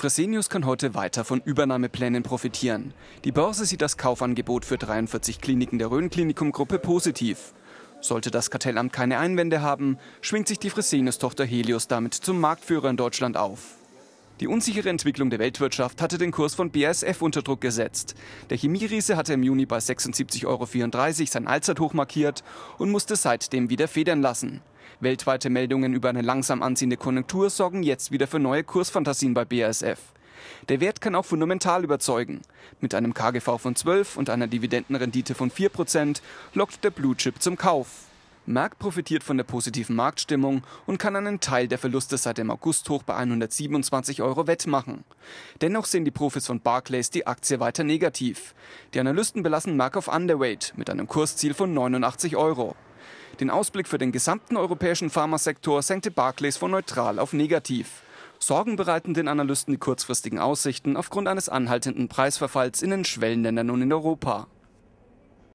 Fresenius kann heute weiter von Übernahmeplänen profitieren. Die Börse sieht das Kaufangebot für 43 Kliniken der Rhön-Klinikum-Gruppe positiv. Sollte das Kartellamt keine Einwände haben, schwingt sich die Fresenius-Tochter Helios damit zum Marktführer in Deutschland auf. Die unsichere Entwicklung der Weltwirtschaft hatte den Kurs von BASF unter Druck gesetzt. Der Chemieriese hatte im Juni bei 76,34 Euro sein Allzeithoch markiert und musste seitdem wieder federn lassen. Weltweite Meldungen über eine langsam anziehende Konjunktur sorgen jetzt wieder für neue Kursfantasien bei BASF. Der Wert kann auch fundamental überzeugen. Mit einem KGV von 12 und einer Dividendenrendite von 4% lockt der Blue Chip zum Kauf. Merck profitiert von der positiven Marktstimmung und kann einen Teil der Verluste seit dem Augusthoch bei 127 Euro wettmachen. Dennoch sehen die Profis von Barclays die Aktie weiter negativ. Die Analysten belassen Merck auf Underweight mit einem Kursziel von 89 Euro. Den Ausblick für den gesamten europäischen Pharmasektor senkte Barclays von neutral auf negativ. Sorgen bereiten den Analysten die kurzfristigen Aussichten aufgrund eines anhaltenden Preisverfalls in den Schwellenländern und in Europa.